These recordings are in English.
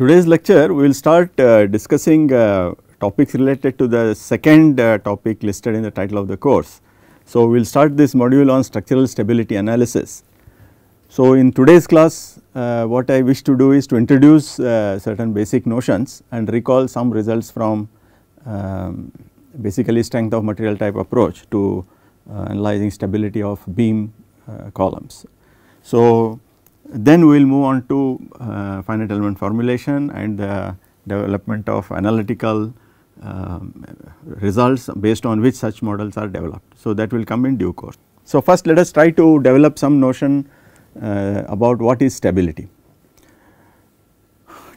today's lecture we will start uh, discussing uh, topics related to the second uh, topic listed in the title of the course. So, we will start this module on structural stability analysis. So, in today's class uh, what I wish to do is to introduce uh, certain basic notions and recall some results from um, basically strength of material type approach to uh, analyzing stability of beam columns. So, then we will move on to uh, finite element formulation and the development of analytical um, results based on which such models are developed. So, that will come in due course. So, first let us try to develop some notion uh, about what is stability.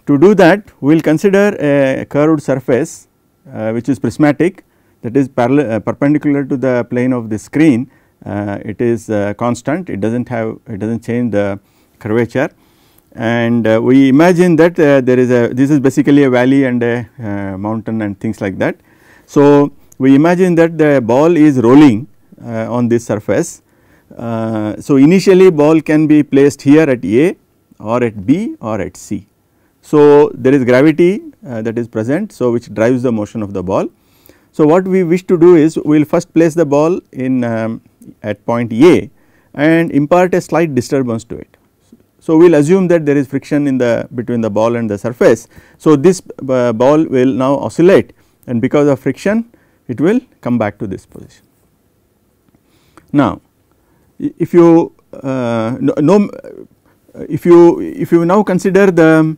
To do that we will consider a curved surface uh, which is prismatic that is parallel, uh, perpendicular to the plane of the screen uh, it is uh, constant it does not have it does not change the curvature and uh, we imagine that uh, there is a this is basically a valley and a uh, mountain and things like that. So, we imagine that the ball is rolling uh, on this surface. Uh, so, initially ball can be placed here at A or at B or at C. So, there is gravity uh, that is present so which drives the motion of the ball. So, what we wish to do is we will first place the ball in um, at point A and impart a slight disturbance to it so, we will assume that there is friction in the between the ball and the surface. So, this uh, ball will now oscillate and because of friction it will come back to this position. Now, if you uh, no, uh, if you if you now consider the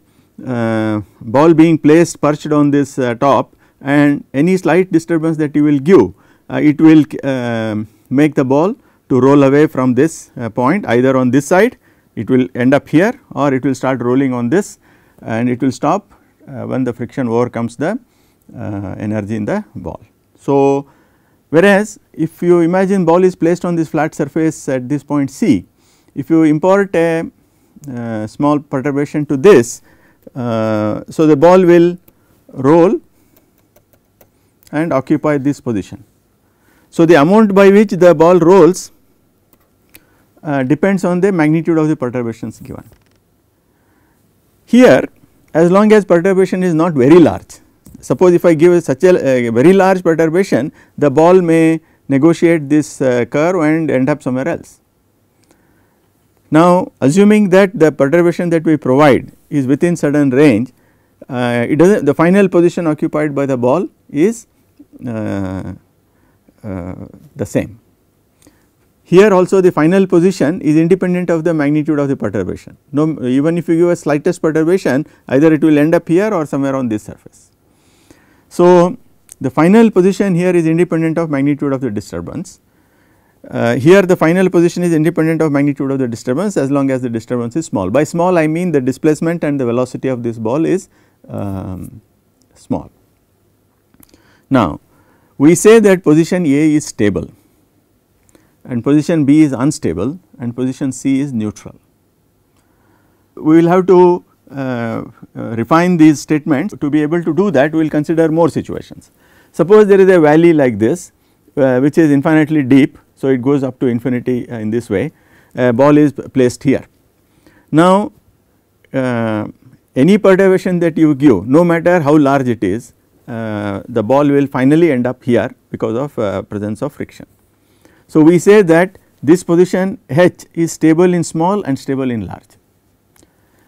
uh, ball being placed perched on this uh, top and any slight disturbance that you will give uh, it will um, make the ball to roll away from this point either on this side it will end up here or it will start rolling on this and it will stop uh, when the friction overcomes the uh, energy in the ball. So, whereas if you imagine ball is placed on this flat surface at this point C, if you import a uh, small perturbation to this, uh, so the ball will roll and occupy this position. So, the amount by which the ball rolls uh, depends on the magnitude of the perturbations given. Here as long as perturbation is not very large, suppose if I give such a, a very large perturbation the ball may negotiate this uh, curve and end up somewhere else. Now assuming that the perturbation that we provide is within certain range uh, it does not the final position occupied by the ball is uh, uh the same here also the final position is independent of the magnitude of the perturbation. No, even if you give a slightest perturbation either it will end up here or somewhere on this surface. So the final position here is independent of magnitude of the disturbance. Uh, here the final position is independent of magnitude of the disturbance as long as the disturbance is small. By small I mean the displacement and the velocity of this ball is um, small. Now we say that position A is stable and position B is unstable and position C is neutral. We will have to uh, uh, refine these statements to be able to do that we will consider more situations. Suppose there is a valley like this uh, which is infinitely deep so it goes up to infinity uh, in this way a ball is placed here. Now uh, any perturbation that you give no matter how large it is uh, the ball will finally end up here because of presence of friction. So, we say that this position H is stable in small and stable in large.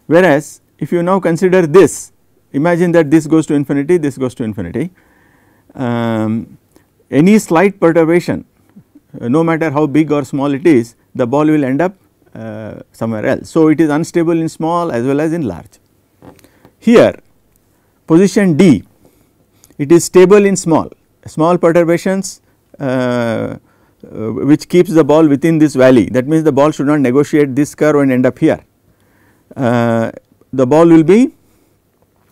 Whereas, if you now consider this imagine that this goes to infinity this goes to infinity um, any slight perturbation uh, no matter how big or small it is the ball will end up uh, somewhere else. So, it is unstable in small as well as in large. Here position D it is stable in small small perturbations uh, uh, which keeps the ball within this valley that means the ball should not negotiate this curve and end up here uh, the ball will be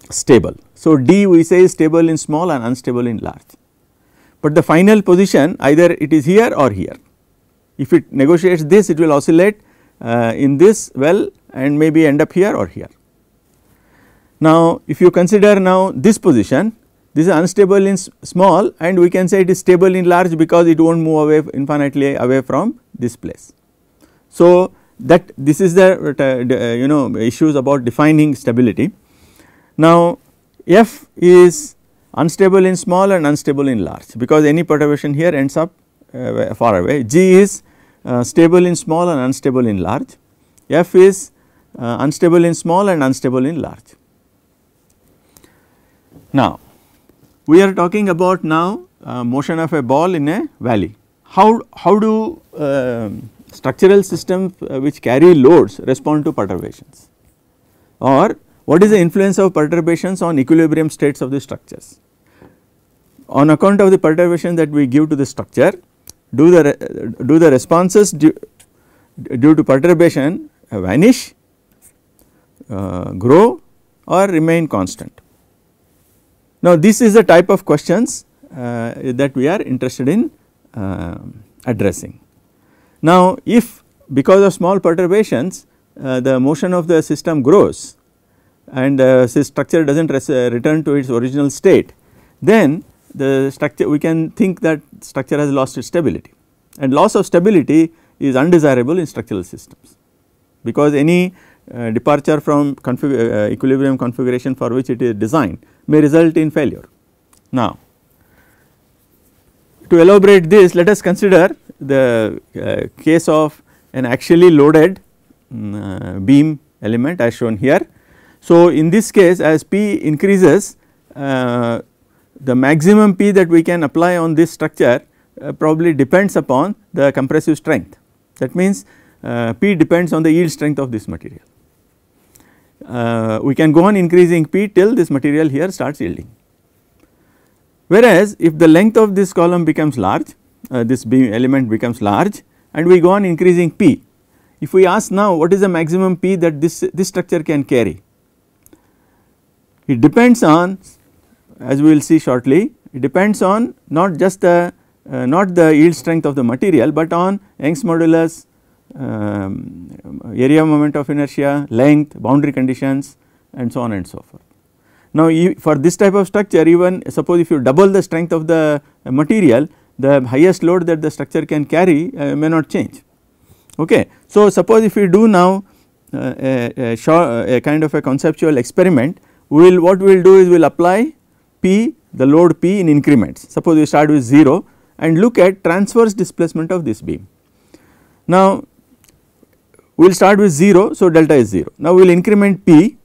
stable. So, D we say is stable in small and unstable in large but the final position either it is here or here if it negotiates this it will oscillate uh, in this well and maybe end up here or here. Now if you consider now this position this is unstable in small and we can say it is stable in large because it will not move away infinitely away from this place. So, that this is the uh, uh, you know issues about defining stability. Now, F is unstable in small and unstable in large because any perturbation here ends up uh, far away. G is uh, stable in small and unstable in large. F is uh, unstable in small and unstable in large. Now, we are talking about now uh, motion of a ball in a valley. How, how do uh, structural systems uh, which carry loads respond to perturbations or what is the influence of perturbations on equilibrium states of the structures. On account of the perturbation that we give to the structure do the, do the responses due, due to perturbation vanish, uh, grow or remain constant. Now this is the type of questions uh, that we are interested in uh, addressing. Now if because of small perturbations uh, the motion of the system grows and uh, the structure does not uh, return to its original state then the structure we can think that structure has lost its stability and loss of stability is undesirable in structural systems because any uh, departure from config equilibrium configuration for which it is designed may result in failure. Now to elaborate this let us consider the uh, case of an axially loaded mm, uh, beam element as shown here. So in this case as P increases uh, the maximum P that we can apply on this structure uh, probably depends upon the compressive strength that means uh, P depends on the yield strength of this material uh, we can go on increasing P till this material here starts yielding. Whereas, if the length of this column becomes large, uh, this beam element becomes large and we go on increasing P. If we ask now what is the maximum P that this, this structure can carry? It depends on as we will see shortly it depends on not just the uh, not the yield strength of the material, but on Young's modulus, um, area moment of inertia, length, boundary conditions and so on and so forth. Now, for this type of structure even suppose if you double the strength of the material the highest load that the structure can carry uh, may not change okay. So, suppose if we do now uh, a, a, a, kind of a conceptual experiment we will what we will do is we will apply P the load P in increments suppose we start with 0 and look at transverse displacement of this beam. Now we will start with 0. So, delta is 0. Now, we will increment P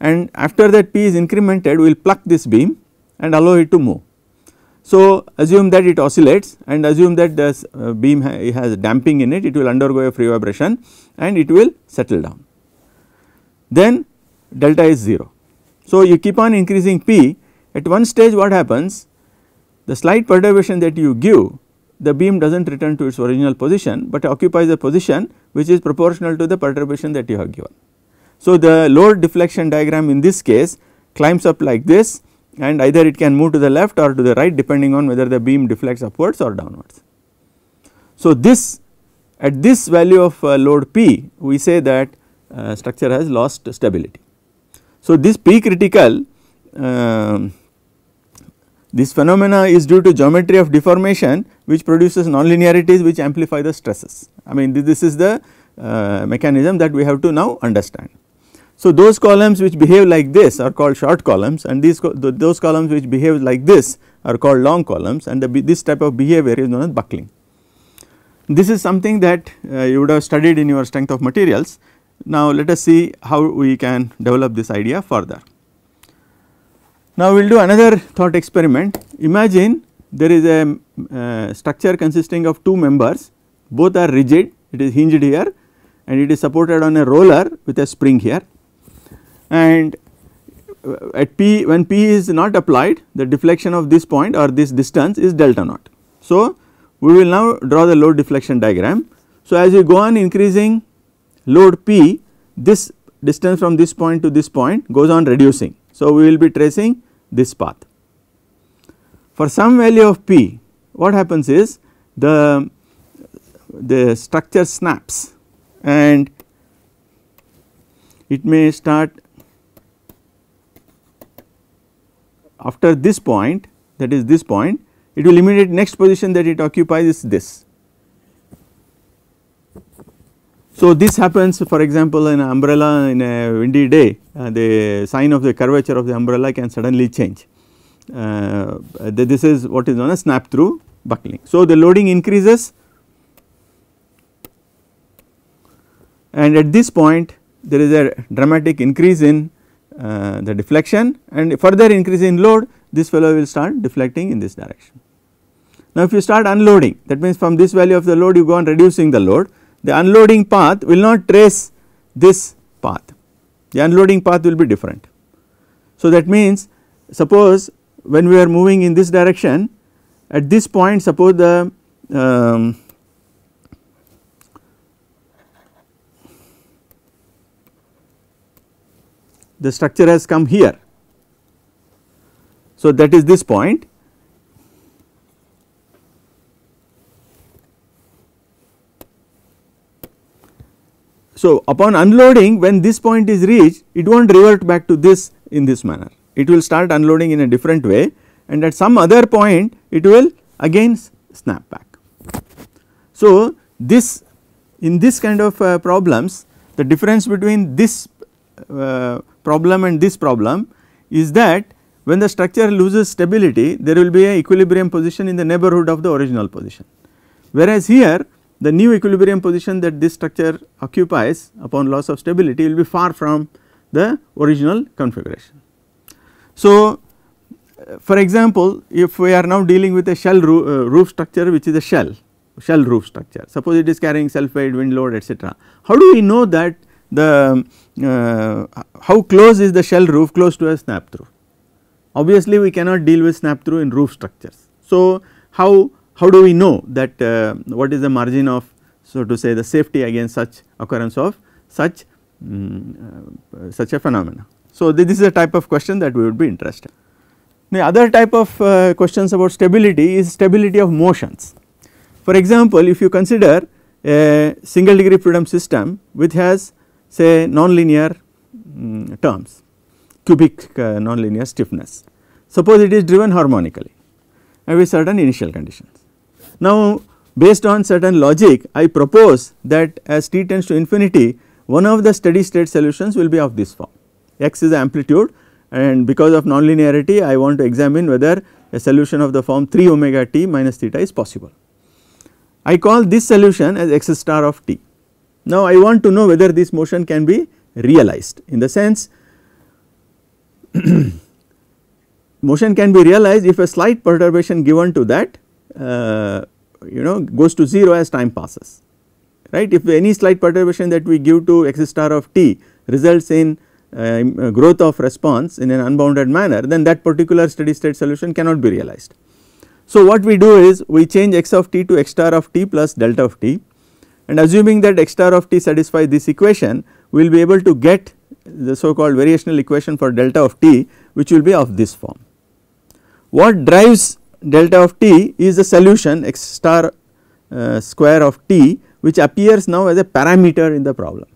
and after that P is incremented we will pluck this beam and allow it to move. So, assume that it oscillates and assume that this uh, beam has damping in it, it will undergo a free vibration and it will settle down. Then delta is 0. So, you keep on increasing P at one stage what happens the slight perturbation that you give the beam does not return to its original position, but occupies a position which is proportional to the perturbation that you have given. So, the load deflection diagram in this case climbs up like this and either it can move to the left or to the right depending on whether the beam deflects upwards or downwards. So, this at this value of uh, load P we say that uh, structure has lost stability. So, this P critical uh, this phenomena is due to geometry of deformation which produces nonlinearities which amplify the stresses. I mean this is the uh, mechanism that we have to now understand. So those columns which behave like this are called short columns and these co those columns which behave like this are called long columns and the, this type of behavior is known as buckling. This is something that uh, you would have studied in your strength of materials. Now let us see how we can develop this idea further. Now, we will do another thought experiment. Imagine there is a uh, structure consisting of two members, both are rigid, it is hinged here and it is supported on a roller with a spring here. And uh, at P, when P is not applied, the deflection of this point or this distance is delta naught. So, we will now draw the load deflection diagram. So, as you go on increasing load P, this distance from this point to this point goes on reducing. So, we will be tracing this path. For some value of p what happens is the, the structure snaps and it may start after this point that is this point it will immediate next position that it occupies is this So, this happens for example in an umbrella in a windy day uh, the sign of the curvature of the umbrella can suddenly change. Uh, this is what is known as snap through buckling. So, the loading increases and at this point there is a dramatic increase in uh, the deflection and further increase in load this fellow will start deflecting in this direction. Now, if you start unloading that means from this value of the load you go on reducing the load the unloading path will not trace this path, the unloading path will be different. So that means suppose when we are moving in this direction at this point suppose the um, the structure has come here. So that is this point So, upon unloading when this point is reached it will not revert back to this in this manner it will start unloading in a different way and at some other point it will again snap back. So, this in this kind of uh, problems the difference between this uh, problem and this problem is that when the structure loses stability there will be a equilibrium position in the neighborhood of the original position. Whereas here the new equilibrium position that this structure occupies upon loss of stability will be far from the original configuration. So, for example, if we are now dealing with a shell roo uh, roof structure which is a shell, shell roof structure, suppose it is carrying self weight, wind load etc. How do we know that the uh, how close is the shell roof close to a snap through? Obviously, we cannot deal with snap through in roof structures. So, how how do we know that uh, what is the margin of so to say the safety against such occurrence of such um, uh, such a phenomena. So, this is a type of question that we would be interested. The other type of uh, questions about stability is stability of motions. For example, if you consider a single degree freedom system which has say nonlinear um, terms cubic uh, nonlinear stiffness. Suppose it is driven harmonically and with certain initial conditions. Now based on certain logic I propose that as t tends to infinity one of the steady state solutions will be of this form x is amplitude and because of nonlinearity I want to examine whether a solution of the form 3 omega t minus theta is possible. I call this solution as x star of t. Now I want to know whether this motion can be realized in the sense motion can be realized if a slight perturbation given to that uh, you know goes to 0 as time passes right if any slight perturbation that we give to x star of t results in uh, uh, growth of response in an unbounded manner then that particular steady state solution cannot be realized. So what we do is we change x of t to x star of t plus delta of t and assuming that x star of t satisfies this equation we will be able to get the so called variational equation for delta of t which will be of this form. What drives delta of t is the solution x star uh, square of t which appears now as a parameter in the problem.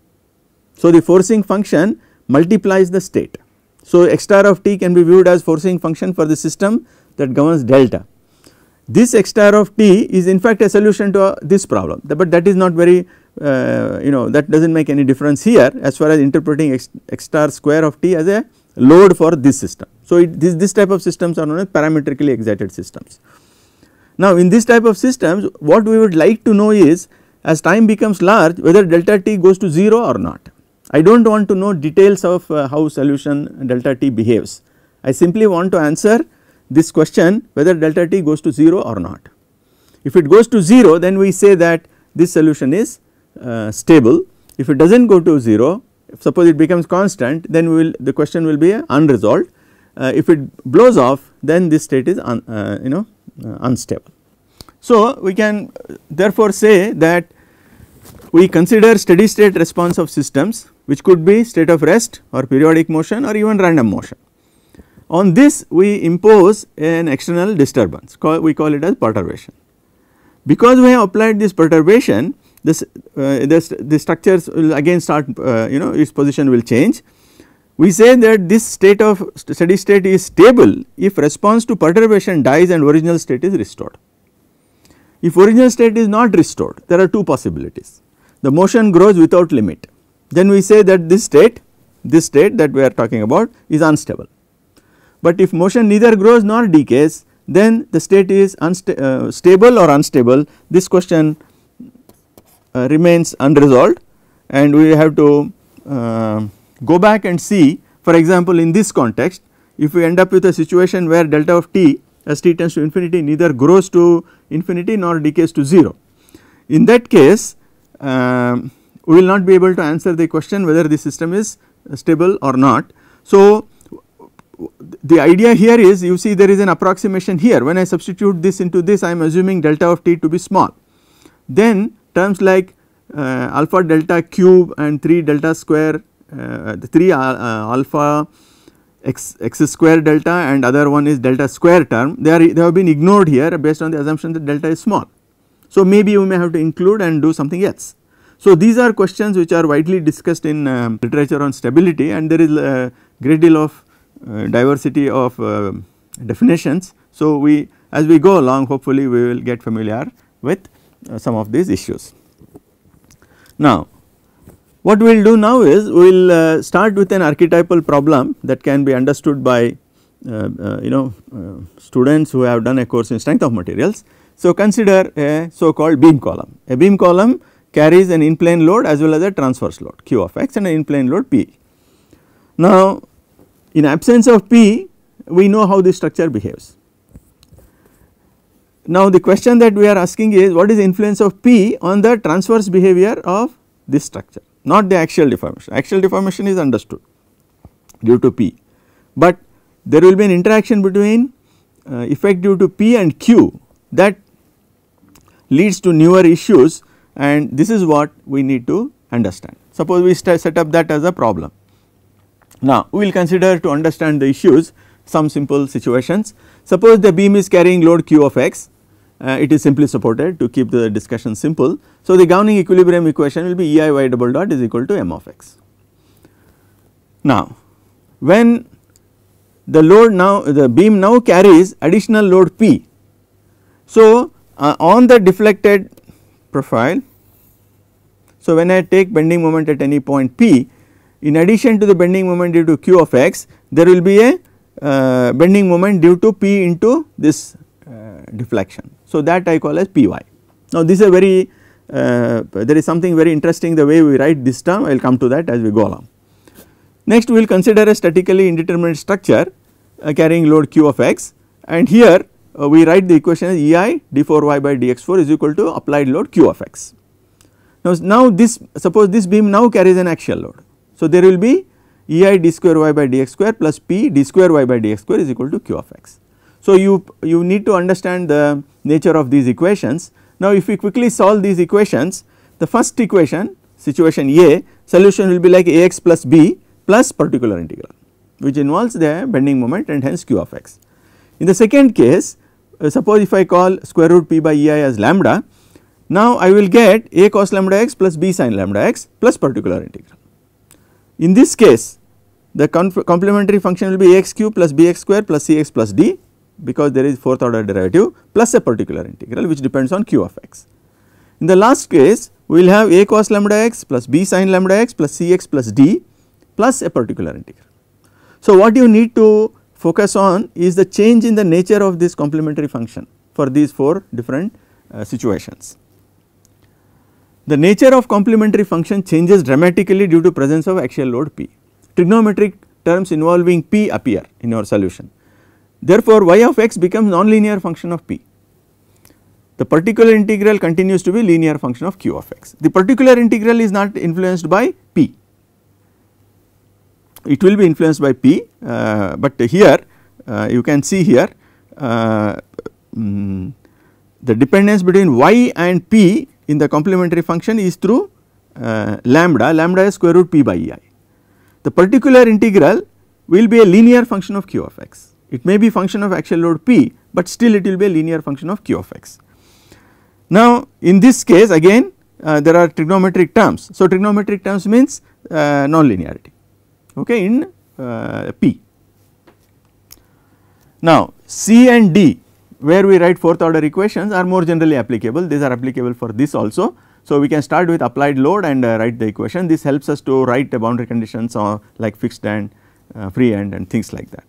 So, the forcing function multiplies the state. So, x star of t can be viewed as forcing function for the system that governs delta. This x star of t is in fact a solution to uh, this problem but that is not very uh, you know that does not make any difference here as far as interpreting x, x star square of t as a load for this system. So, it, this, this type of systems are known as parametrically excited systems. Now, in this type of systems what we would like to know is as time becomes large whether delta t goes to 0 or not. I do not want to know details of uh, how solution delta t behaves. I simply want to answer this question whether delta t goes to 0 or not. If it goes to 0 then we say that this solution is uh, stable. If it does not go to 0 if suppose it becomes constant then we will the question will be unresolved uh, if it blows off then this state is un, uh, you know uh, unstable. So, we can uh, therefore say that we consider steady state response of systems which could be state of rest or periodic motion or even random motion. On this we impose an external disturbance call, we call it as perturbation. Because we have applied this perturbation this, uh, this the structures will again start uh, you know its position will change. We say that this state of steady state is stable if response to perturbation dies and original state is restored. If original state is not restored there are two possibilities the motion grows without limit then we say that this state this state that we are talking about is unstable. But if motion neither grows nor decays then the state is uh, stable or unstable this question uh, remains unresolved and we have to uh, go back and see for example in this context if we end up with a situation where delta of t as t tends to infinity neither grows to infinity nor decays to 0. In that case uh, we will not be able to answer the question whether the system is uh, stable or not. So the idea here is you see there is an approximation here when I substitute this into this I am assuming delta of t to be small then terms like uh, alpha delta cube and 3 delta square uh, the 3 uh, alpha X, x square delta and other one is delta square term they are they have been ignored here based on the assumption that delta is small. So, maybe you may have to include and do something else. So, these are questions which are widely discussed in um, literature on stability and there is a great deal of uh, diversity of uh, definitions. So, we as we go along hopefully we will get familiar with uh, some of these issues. Now, what we will do now is we will uh, start with an archetypal problem that can be understood by uh, uh, you know uh, students who have done a course in strength of materials. So, consider a so called beam column. A beam column carries an in plane load as well as a transverse load q of x and an in plane load p. Now, in absence of p we know how the structure behaves now, the question that we are asking is what is influence of P on the transverse behavior of this structure not the axial deformation, axial deformation is understood due to P, but there will be an interaction between uh, effect due to P and Q that leads to newer issues and this is what we need to understand. Suppose we set up that as a problem. Now we will consider to understand the issues some simple situations. Suppose the beam is carrying load Q of x uh, it is simply supported to keep the discussion simple. So, the governing equilibrium equation will be E i y double dot is equal to m of x. Now, when the load now the beam now carries additional load P. So, uh, on the deflected profile, so when I take bending moment at any point P, in addition to the bending moment due to q of x, there will be a uh, bending moment due to P into this uh, deflection. So, that I call as Py. Now, this is a very uh, there is something very interesting the way we write this term I will come to that as we go along. Next we will consider a statically indeterminate structure uh, carrying load q of x and here uh, we write the equation as ei d4y by dx4 is equal to applied load q of x. Now, now this suppose this beam now carries an axial load. So, there will be ei d square y by dx square plus p d square y by dx square is equal to q of x. So, you, you need to understand the nature of these equations. Now, if we quickly solve these equations, the first equation situation A solution will be like Ax plus B plus particular integral which involves the bending moment and hence q of x. In the second case uh, suppose if I call square root p by ei as lambda now I will get a cos lambda x plus b sin lambda x plus particular integral. In this case the complementary function will be ax cube plus bx square plus cx plus d because there is fourth order derivative plus a particular integral which depends on q of x. In the last case we will have a cos lambda x plus b sin lambda x plus c x plus d plus a particular integral. So, what you need to focus on is the change in the nature of this complementary function for these 4 different uh, situations. The nature of complementary function changes dramatically due to presence of axial load P. Trigonometric terms involving P appear in your solution Therefore, y of x becomes nonlinear function of p. The particular integral continues to be linear function of q of x. The particular integral is not influenced by p. It will be influenced by p, uh, but here uh, you can see here uh, um, the dependence between y and p in the complementary function is through uh, lambda, lambda is square root p by ei. The particular integral will be a linear function of q of x it may be function of axial load P but still it will be a linear function of Q of x. Now in this case again uh, there are trigonometric terms. So trigonometric terms means uh, non-linearity okay in uh, P. Now C and D where we write fourth order equations are more generally applicable these are applicable for this also. So we can start with applied load and uh, write the equation this helps us to write the boundary conditions or uh, like fixed and uh, free end and things like that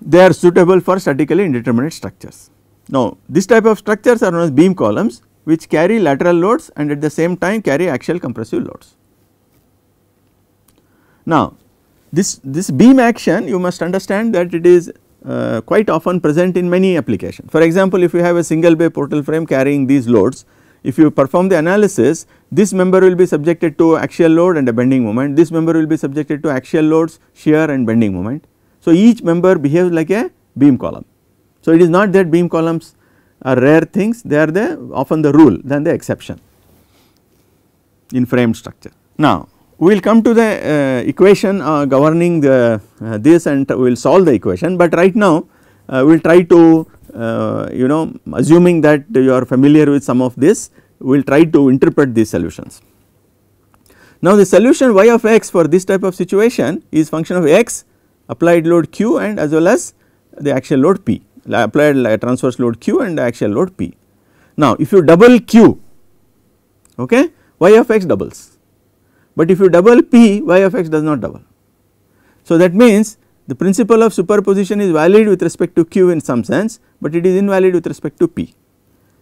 they are suitable for statically indeterminate structures. Now this type of structures are known as beam columns which carry lateral loads and at the same time carry axial compressive loads. Now this, this beam action you must understand that it is uh, quite often present in many applications. For example, if you have a single bay portal frame carrying these loads, if you perform the analysis this member will be subjected to axial load and a bending moment, this member will be subjected to axial loads, shear and bending moment so, each member behaves like a beam column. So, it is not that beam columns are rare things they are the often the rule than the exception in frame structure. Now, we will come to the uh, equation uh, governing the, uh, this and we will solve the equation, but right now uh, we will try to uh, you know assuming that you are familiar with some of this we will try to interpret these solutions. Now the solution y of x for this type of situation is function of x applied load q and as well as the axial load p applied transverse load q and axial load p. Now if you double q okay y of x doubles but if you double p y of x does not double. So that means the principle of superposition is valid with respect to q in some sense but it is invalid with respect to p.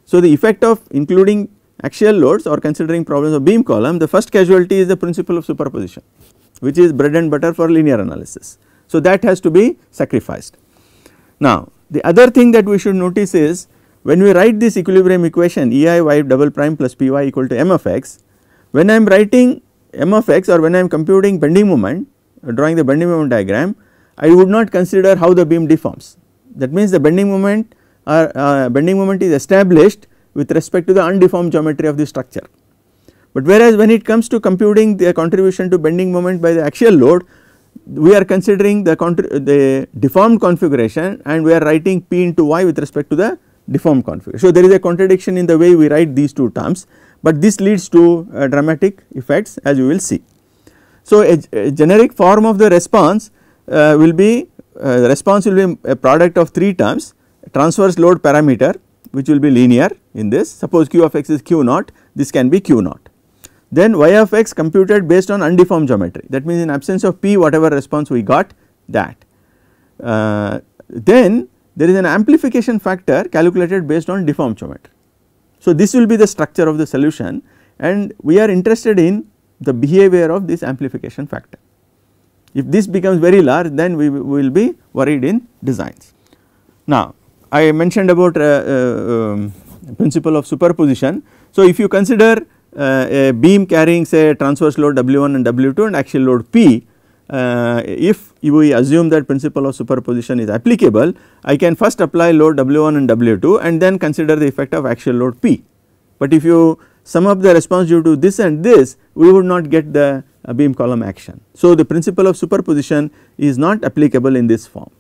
So the effect of including axial loads or considering problems of beam column the first casualty is the principle of superposition which is bread and butter for linear analysis. So, that has to be sacrificed. Now, the other thing that we should notice is when we write this equilibrium equation EI y double prime plus PY equal to M of x, when I am writing M of x or when I am computing bending moment, uh, drawing the bending moment diagram, I would not consider how the beam deforms. That means the bending moment or uh, uh, bending moment is established with respect to the undeformed geometry of the structure. But whereas when it comes to computing the contribution to bending moment by the axial load, we are considering the, the deformed configuration and we are writing p into y with respect to the deformed configuration. So, there is a contradiction in the way we write these two terms, but this leads to uh, dramatic effects as you will see. So, a, a generic form of the response uh, will be uh, the response will be a product of 3 terms transverse load parameter which will be linear in this suppose q of x is q naught this can be q naught then y of x computed based on undeformed geometry that means in absence of p whatever response we got that. Uh, then there is an amplification factor calculated based on deformed geometry. So this will be the structure of the solution and we are interested in the behavior of this amplification factor. If this becomes very large then we will be worried in designs. Now I mentioned about uh, uh, um, principle of superposition. So if you consider uh, a beam carrying say transverse load W1 and W2 and axial load P uh, if we assume that principle of superposition is applicable, I can first apply load W1 and W2 and then consider the effect of axial load P. But if you sum up the response due to this and this, we would not get the uh, beam column action. So, the principle of superposition is not applicable in this form,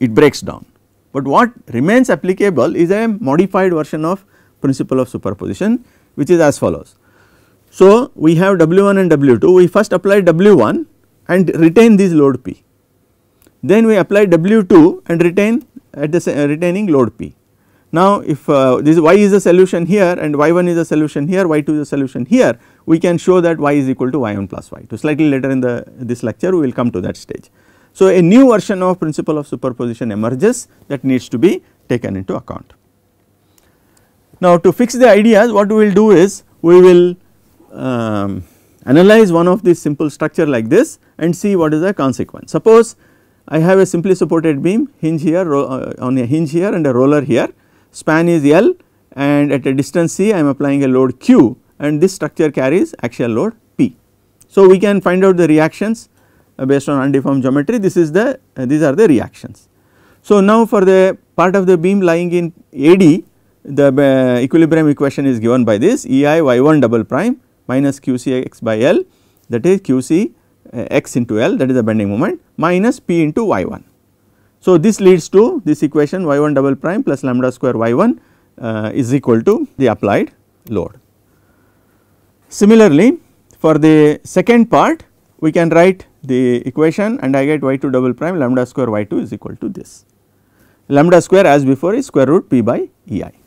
it breaks down. But what remains applicable is a modified version of principle of superposition which is as follows. So, we have W1 and W2 we first apply W1 and retain this load P then we apply W2 and retain at the uh, retaining load P. Now, if uh, this y is the solution here and y1 is the solution here, y2 is the solution here, we can show that y is equal to y1 plus y2. Slightly later in the this lecture, we will come to that stage. So, a new version of principle of superposition emerges that needs to be taken into account. Now to fix the ideas what we will do is we will um, analyze one of these simple structure like this and see what is the consequence. Suppose I have a simply supported beam hinge here uh, on a hinge here and a roller here span is L and at a distance C I am applying a load Q and this structure carries axial load P. So we can find out the reactions uh, based on undeformed geometry this is the uh, these are the reactions. So now for the part of the beam lying in AD the uh, equilibrium equation is given by this EI y1 double prime minus QC x by L that is QC uh, x into L that is the bending moment minus P into y1. So, this leads to this equation y1 double prime plus lambda square y1 uh, is equal to the applied load. Similarly, for the second part we can write the equation and I get y2 double prime lambda square y2 is equal to this. Lambda square as before is square root p by ei.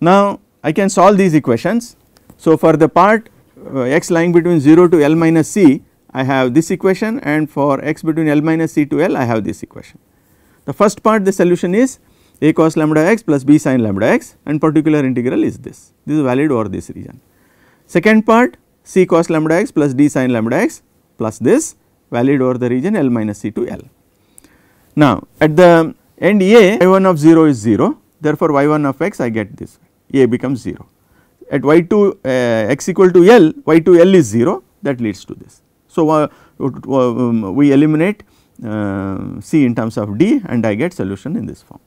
Now I can solve these equations. So for the part uh, x lying between 0 to L minus C I have this equation and for x between L minus C to L I have this equation. The first part the solution is a cos lambda x plus b sin lambda x and particular integral is this, this is valid over this region. Second part c cos lambda x plus d sin lambda x plus this valid over the region L minus C to L. Now at the end A y1 of 0 is 0 therefore y1 of x I get this a becomes 0. At y2 uh, x equal to L, y2 L is 0 that leads to this. So, uh, um, we eliminate uh, C in terms of D and I get solution in this form.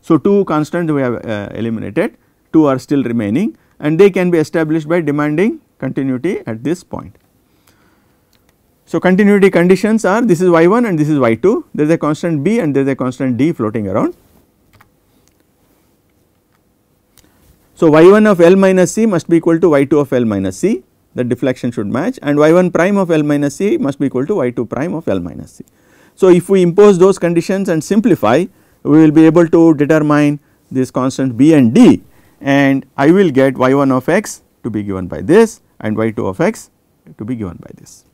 So, 2 constants we have uh, eliminated, 2 are still remaining and they can be established by demanding continuity at this point. So, continuity conditions are this is y1 and this is y2, there is a constant b and there is a constant d floating around. So, y1 of L minus C must be equal to y2 of L minus C the deflection should match and y1 prime of L minus C must be equal to y2 prime of L minus C. So, if we impose those conditions and simplify we will be able to determine these constants B and D and I will get y1 of x to be given by this and y2 of x to be given by this.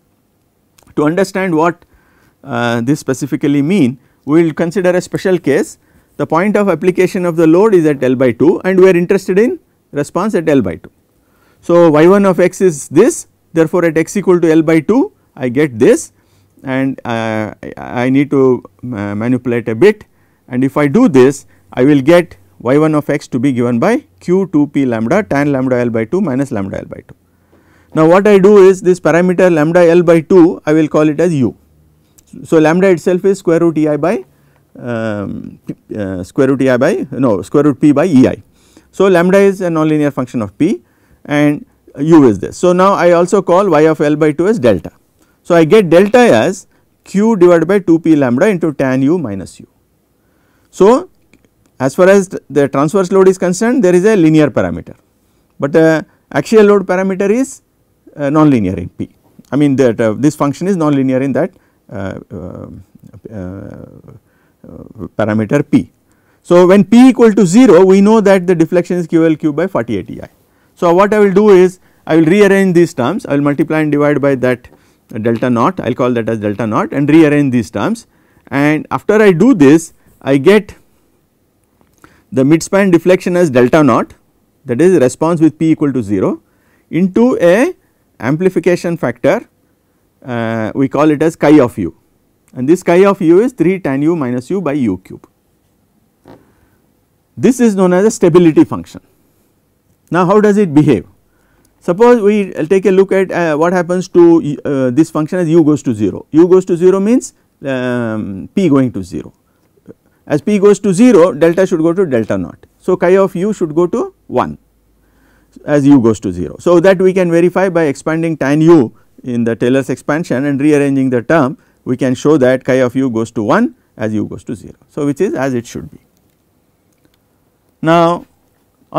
To understand what uh, this specifically mean we will consider a special case the point of application of the load is at L by 2 and we are interested in response at L by 2. So, y1 of x is this therefore, at x equal to L by 2 I get this and uh, I need to uh, manipulate a bit and if I do this I will get y1 of x to be given by q 2 p lambda tan lambda L by 2 minus lambda L by 2. Now, what I do is this parameter lambda L by 2 I will call it as u. So, lambda itself is square root E i by um, uh, square root ei by no square root p by ei. So, lambda is a nonlinear function of p and u is this. So, now I also call y of L by 2 as delta. So, I get delta as q divided by 2 p lambda into tan u minus u. So, as far as the transverse load is concerned there is a linear parameter, but the uh, axial load parameter is uh, nonlinear in p. I mean that uh, this function is nonlinear in that uh, uh, uh uh, parameter p. So when p equal to 0 we know that the deflection is QLQ by 48EI. So what I will do is I will rearrange these terms I will multiply and divide by that delta naught I will call that as delta naught and rearrange these terms and after I do this I get the midspan deflection as delta naught that is response with p equal to 0 into a amplification factor uh, we call it as chi of u and this chi of u is 3 tan u minus u by u cube. This is known as a stability function. Now how does it behave? Suppose we uh, take a look at uh, what happens to uh, this function as u goes to 0, u goes to 0 means um, p going to 0. As p goes to 0 delta should go to delta naught. So chi of u should go to 1 as u goes to 0. So that we can verify by expanding tan u in the Taylor's expansion and rearranging the term we can show that chi of u goes to 1 as u goes to 0. So, which is as it should be. Now,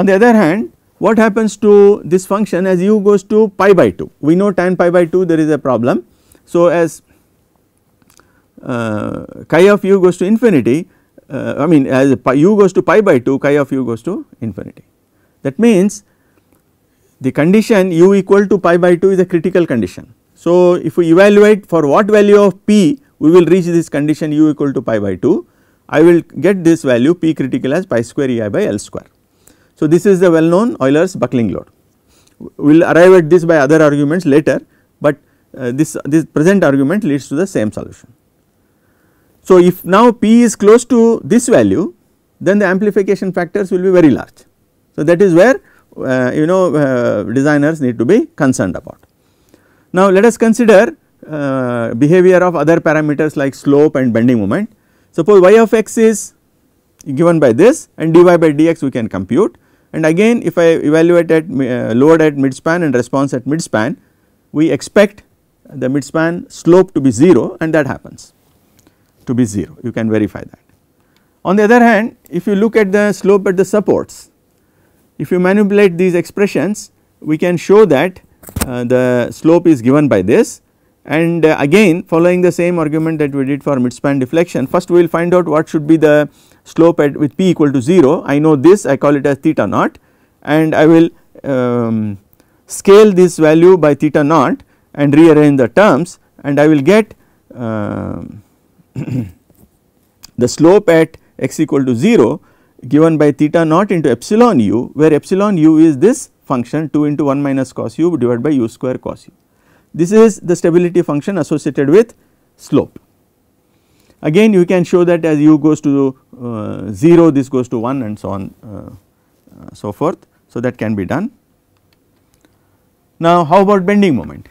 on the other hand what happens to this function as u goes to pi by 2 we know tan pi by 2 there is a problem. So, as uh, chi of u goes to infinity uh, I mean as pi, u goes to pi by 2 chi of u goes to infinity that means the condition u equal to pi by 2 is a critical condition so, if we evaluate for what value of p we will reach this condition u equal to pi by 2 I will get this value p critical as pi square ei by L square. So, this is the well known Euler's buckling load we will arrive at this by other arguments later but uh, this, this present argument leads to the same solution. So, if now p is close to this value then the amplification factors will be very large. So, that is where uh, you know uh, designers need to be concerned about. Now let us consider uh, behavior of other parameters like slope and bending moment. Suppose y of x is given by this and dy by dx we can compute and again if I evaluate at uh, load at midspan and response at midspan, we expect the midspan slope to be 0 and that happens to be 0 you can verify that. On the other hand if you look at the slope at the supports if you manipulate these expressions we can show that uh, the slope is given by this and uh, again following the same argument that we did for midspan deflection first we will find out what should be the slope at with p equal to 0 I know this I call it as theta naught and I will um, scale this value by theta naught and rearrange the terms and I will get uh, the slope at x equal to 0 given by theta naught into epsilon u where epsilon u is this function 2 into 1 minus cos u divided by u square cos u. This is the stability function associated with slope. Again you can show that as u goes to uh, 0 this goes to 1 and so on uh, uh so forth. So that can be done. Now how about bending moment?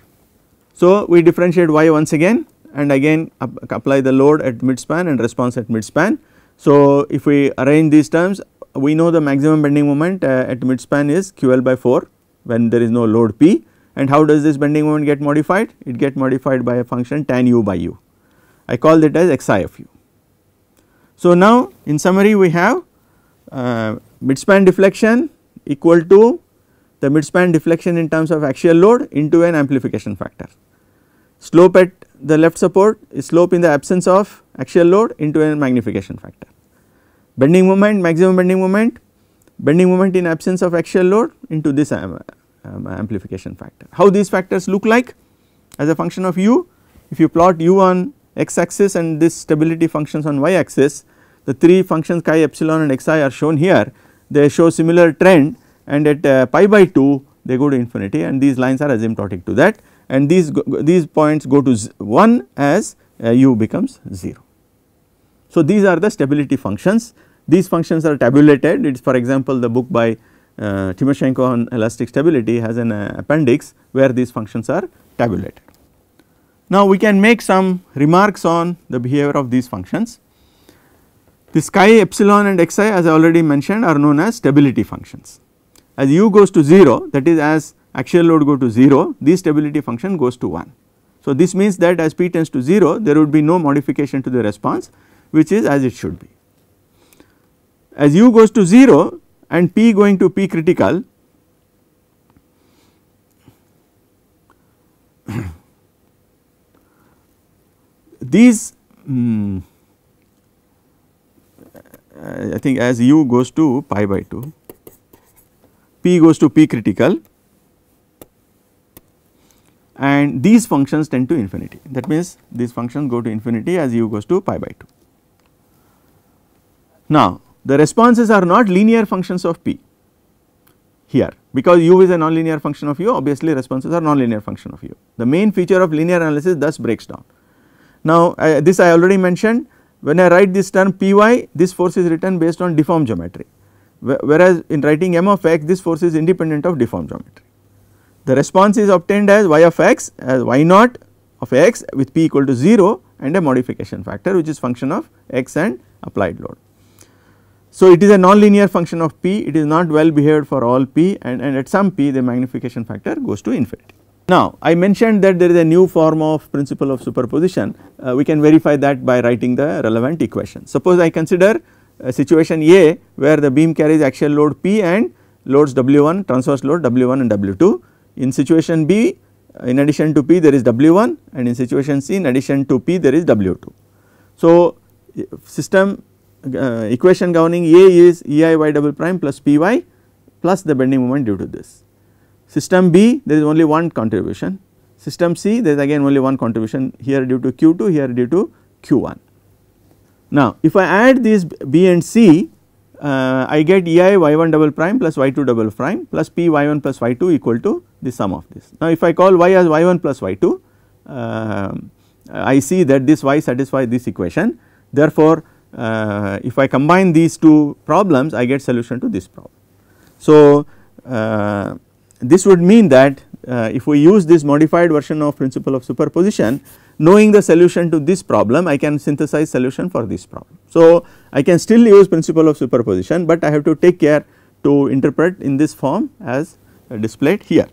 So we differentiate y once again and again apply the load at mid span and response at mid span. So if we arrange these terms we know the maximum bending moment uh, at mid span is QL by 4 when there is no load P and how does this bending moment get modified? It get modified by a function tan u by u. I call it as xi of u. So now in summary we have uh, mid span deflection equal to the mid span deflection in terms of axial load into an amplification factor. Slope at the left support is slope in the absence of axial load into an magnification factor bending moment maximum bending moment bending moment in absence of axial load into this um, um, amplification factor. How these factors look like as a function of u if you plot u on x axis and this stability functions on y axis the 3 functions chi epsilon and xi are shown here they show similar trend and at uh, pi by 2 they go to infinity and these lines are asymptotic to that and these go, these points go to 1 as uh, u becomes 0. So, these are the stability functions these functions are tabulated it is for example the book by uh, Timoshenko on elastic stability has an uh, appendix where these functions are tabulated. Now we can make some remarks on the behavior of these functions. This chi epsilon and xi as I already mentioned are known as stability functions. As u goes to 0 that is as axial load go to 0 this stability function goes to 1. So this means that as p tends to 0 there would be no modification to the response which is as it should be as u goes to 0 and p going to p critical these um, I think as u goes to pi by 2 p goes to p critical and these functions tend to infinity that means these functions go to infinity as u goes to pi by 2. Now the responses are not linear functions of p here because u is a nonlinear function of u obviously responses are nonlinear function of u. The main feature of linear analysis thus breaks down. Now I, this I already mentioned when I write this term py this force is written based on deformed geometry whereas in writing m of x this force is independent of deformed geometry. The response is obtained as y of x as y naught of x with p equal to 0 and a modification factor which is function of x and applied load. So, it is a nonlinear function of p, it is not well behaved for all p and, and at some p the magnification factor goes to infinity. Now, I mentioned that there is a new form of principle of superposition, uh, we can verify that by writing the relevant equation. Suppose I consider a uh, situation A where the beam carries axial load P and loads W1, transverse load W1 and W2. In situation B, uh, in addition to P there is W1 and in situation C in addition to P there is W2. So, uh, system uh, equation governing A is EIY double prime plus PY plus the bending moment due to this. System B there is only one contribution, system C there is again only one contribution here due to Q2 here due to Q1. Now if I add these B and C uh, I get EI y1 double prime plus y2 double prime plus p y1 plus y2 equal to the sum of this. Now if I call y as y1 plus y2 uh, I see that this y satisfies this equation therefore uh, if I combine these two problems I get solution to this problem. So uh, this would mean that uh, if we use this modified version of principle of superposition knowing the solution to this problem I can synthesize solution for this problem. So I can still use principle of superposition but I have to take care to interpret in this form as displayed here.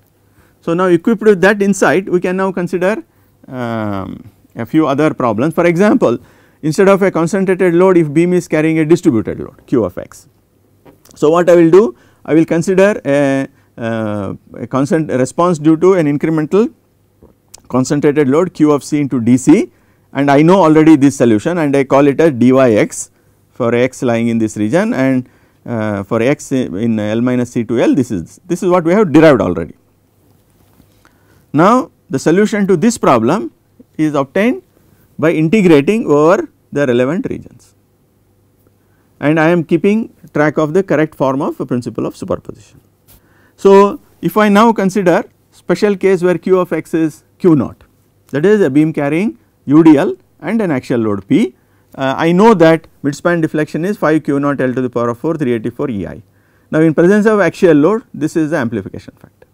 So now equipped with that insight we can now consider um, a few other problems for example instead of a concentrated load if beam is carrying a distributed load q of x. So what I will do I will consider a, uh, a constant response due to an incremental concentrated load q of c into dc and I know already this solution and I call it as dyx for x lying in this region and uh, for x in L minus C to L this is this is what we have derived already. Now the solution to this problem is obtained by integrating over the relevant regions and I am keeping track of the correct form of a principle of superposition. So, if I now consider special case where q of x is q naught that is a beam carrying UDL and an axial load P. Uh, I know that midspan deflection is 5 q naught L to the power of 4 384 EI. Now, in presence of axial load this is the amplification factor.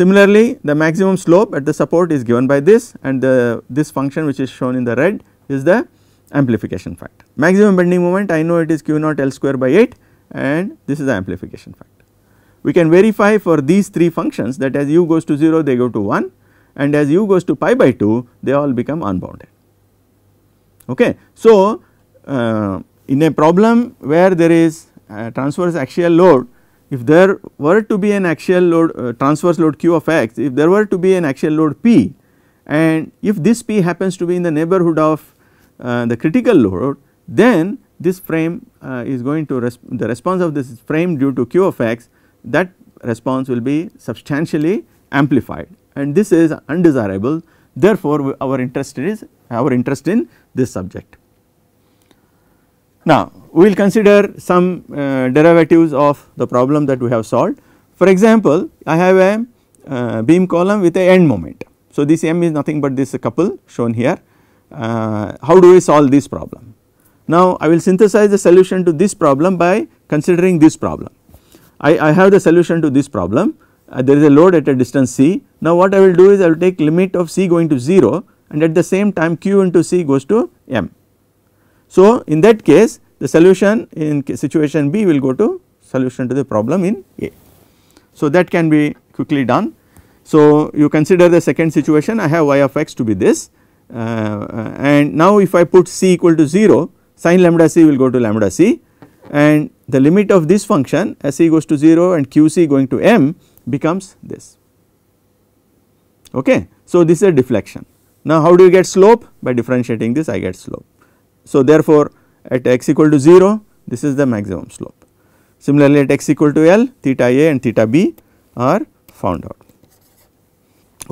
Similarly, the maximum slope at the support is given by this and the this function which is shown in the red is the amplification factor. Maximum bending moment I know it is q naught L square by 8 and this is the amplification factor. We can verify for these three functions that as u goes to 0 they go to 1 and as u goes to pi by 2 they all become unbounded. Okay. So, uh, in a problem where there is a transverse axial load if there were to be an axial load uh, transverse load q of x if there were to be an axial load p and if this p happens to be in the neighborhood of uh, the critical load then this frame uh, is going to resp the response of this frame due to q of x that response will be substantially amplified and this is undesirable therefore our interest is our interest in this subject. Now we will consider some uh, derivatives of the problem that we have solved for example I have a uh, beam column with a end moment so this m is nothing but this couple shown here uh, how do we solve this problem. Now I will synthesize the solution to this problem by considering this problem. I, I have the solution to this problem uh, there is a load at a distance c. Now what I will do is I will take limit of c going to 0 and at the same time q into c goes to m. So in that case the solution in situation B will go to solution to the problem in A. So that can be quickly done. So you consider the second situation I have y of x to be this uh, and now if I put c equal to 0 sin lambda c will go to lambda c and the limit of this function as c goes to 0 and qc going to m becomes this okay. So this is a deflection. Now how do you get slope? By differentiating this I get slope. So therefore at x equal to 0 this is the maximum slope. Similarly at x equal to L theta a and theta b are found out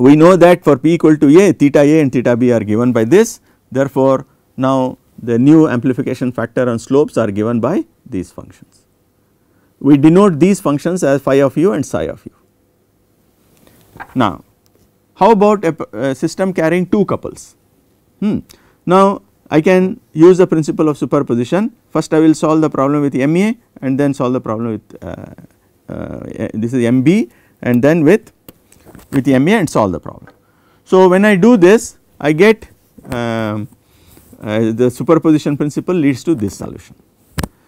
we know that for p equal to a theta a and theta b are given by this therefore now the new amplification factor and slopes are given by these functions. We denote these functions as phi of u and psi of u. Now how about a, a system carrying two couples hmm. now I can use the principle of superposition first I will solve the problem with MA and then solve the problem with uh, uh, this is MB and then with with MA and solve the problem. So when I do this I get um, uh, the superposition principle leads to this solution.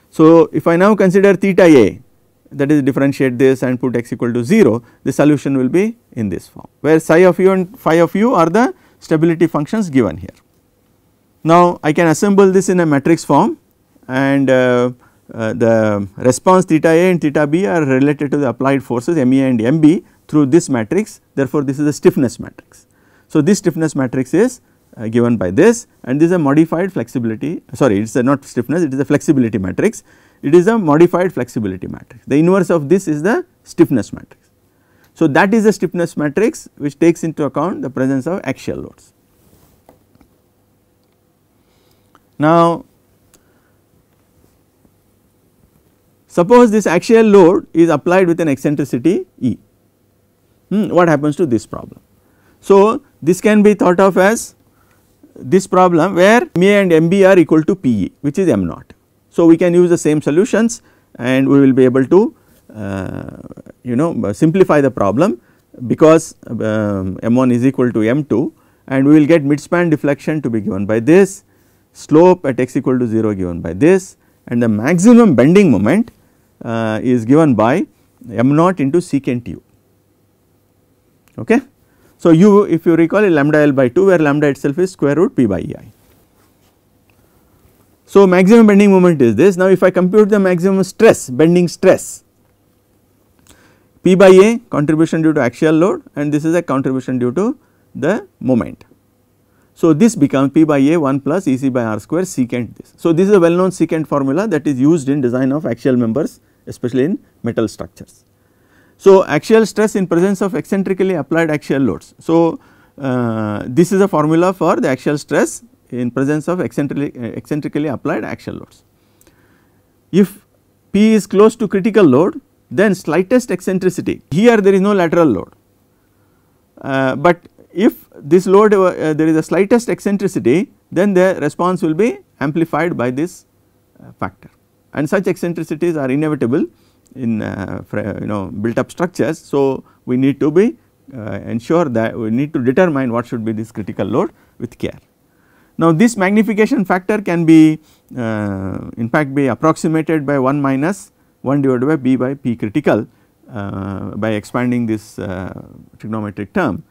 So if I now consider theta A that is differentiate this and put x equal to 0 the solution will be in this form where psi of u and phi of u are the stability functions given here. Now I can assemble this in a matrix form and uh, uh, the response theta A and theta B are related to the applied forces M A and M B through this matrix therefore this is a stiffness matrix. So this stiffness matrix is uh, given by this and this is a modified flexibility sorry it is not stiffness it is a flexibility matrix it is a modified flexibility matrix the inverse of this is the stiffness matrix. So that is a stiffness matrix which takes into account the presence of axial loads. Now suppose this axial load is applied with an eccentricity E hmm, what happens to this problem. So, this can be thought of as this problem where MA and MB are equal to PE which is M naught. So, we can use the same solutions and we will be able to uh, you know simplify the problem because uh, M1 is equal to M2 and we will get midspan deflection to be given by this slope at x equal to 0 given by this and the maximum bending moment uh, is given by m naught into secant u okay. So, you if you recall lambda L by 2 where lambda itself is square root P by EI. So, maximum bending moment is this now if I compute the maximum stress bending stress P by A contribution due to axial load and this is a contribution due to the moment. So, this becomes P by A 1 plus Ec by R square secant this. So, this is a well known secant formula that is used in design of axial members especially in metal structures. So, axial stress in presence of eccentrically applied axial loads. So, uh, this is a formula for the axial stress in presence of eccentrically, uh, eccentrically applied axial loads. If P is close to critical load then slightest eccentricity here there is no lateral load uh, but if this load uh, there is a slightest eccentricity then the response will be amplified by this uh, factor and such eccentricities are inevitable in uh, you know built up structures. So, we need to be uh, ensure that we need to determine what should be this critical load with care. Now, this magnification factor can be uh, in fact be approximated by 1 minus 1 divided by b by p critical uh, by expanding this trigonometric term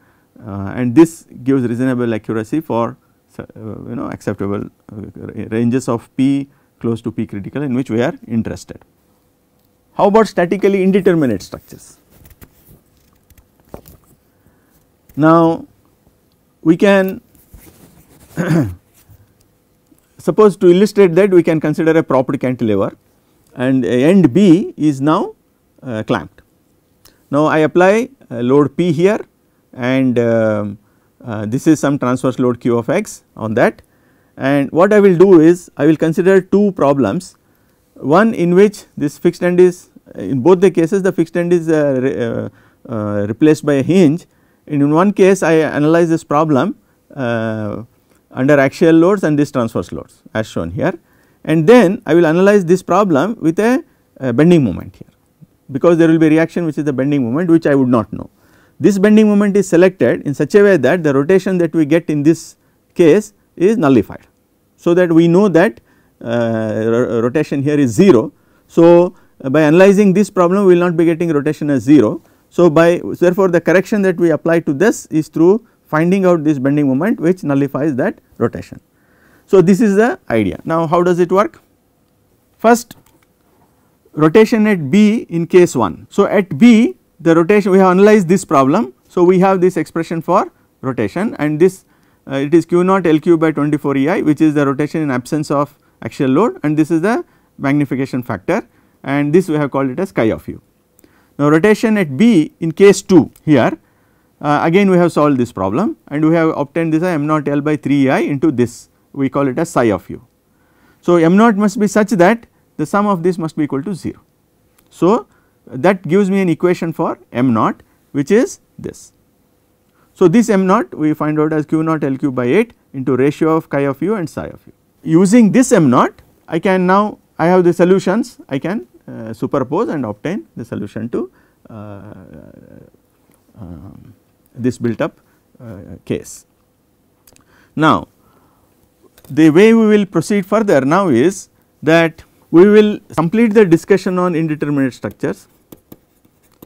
and this gives reasonable accuracy for uh, you know acceptable ranges of p close to p critical in which we are interested. How about statically indeterminate structures? Now, we can suppose to illustrate that we can consider a propped cantilever and end B is now uh, clamped. Now, I apply uh, load P here and um, uh, this is some transverse load Q of x on that and what I will do is I will consider two problems one in which this fixed end is in both the cases the fixed end is uh, uh, uh, replaced by a hinge and in one case I analyze this problem under axial loads and these transverse loads as shown here and then I will analyze this problem with a, a bending moment here because there will be reaction which is the bending moment which I would not know. This bending moment is selected in such a way that the rotation that we get in this case is nullified. So that we know that uh, rotation here is 0. So uh, by analyzing this problem we will not be getting rotation as 0. So, by therefore, the correction that we apply to this is through finding out this bending moment which nullifies that rotation. So, this is the idea. Now, how does it work? First rotation at B in case 1. So, at B the rotation we have analyzed this problem. So, we have this expression for rotation and this uh, it is q naught LQ by 24 EI which is the rotation in absence of axial load and this is the magnification factor and this we have called it as chi of u. Now rotation at B in case 2 here uh, again we have solved this problem and we have obtained this m not L by 3i into this we call it as psi of u. So m not must be such that the sum of this must be equal to 0. So that gives me an equation for m not which is this. So this m not we find out as q not L cube by 8 into ratio of chi of u and psi of u. Using this m not, I can now I have the solutions I can uh, superpose and obtain the solution to uh, uh, this built up case. Now the way we will proceed further now is that we will complete the discussion on indeterminate structures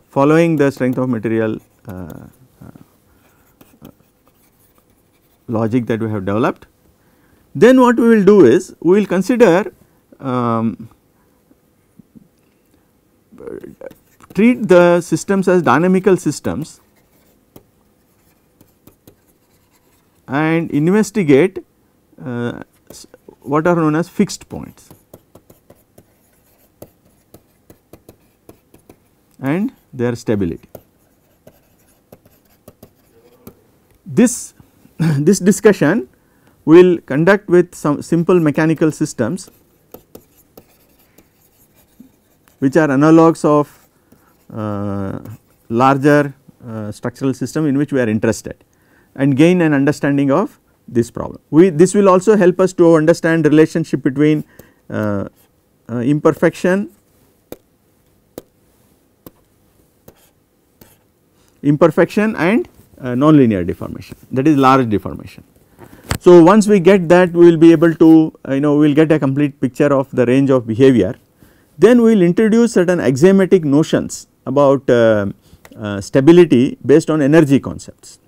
following the strength of material uh, uh, logic that we have developed. Then what we will do is we will consider um, treat the systems as dynamical systems and investigate uh, what are known as fixed points and their stability. This, this discussion we will conduct with some simple mechanical systems which are analogues of uh, larger uh, structural system in which we are interested and gain an understanding of this problem. We this will also help us to understand relationship between uh, uh imperfection, imperfection and uh, nonlinear deformation that is large deformation. So once we get that we will be able to uh, you know we will get a complete picture of the range of behavior then we will introduce certain axiomatic notions about uh, uh, stability based on energy concepts.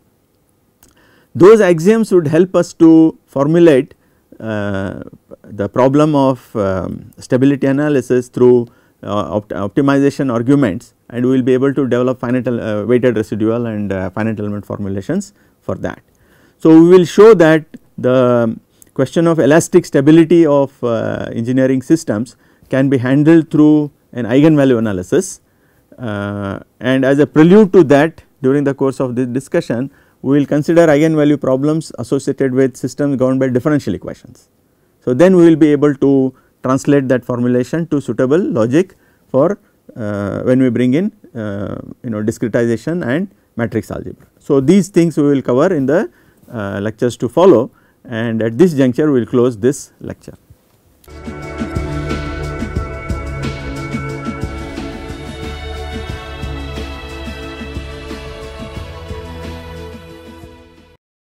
Those axioms would help us to formulate uh, the problem of um, stability analysis through uh, opt optimization arguments and we will be able to develop finite uh, weighted residual and uh, finite element formulations for that. So, we will show that the question of elastic stability of engineering systems can be handled through an eigenvalue analysis uh, and as a prelude to that during the course of this discussion we will consider eigenvalue problems associated with systems governed by differential equations. So, then we will be able to translate that formulation to suitable logic for uh, when we bring in uh, you know discretization and matrix algebra. So, these things we will cover in the uh, lectures to follow and at this juncture we will close this lecture.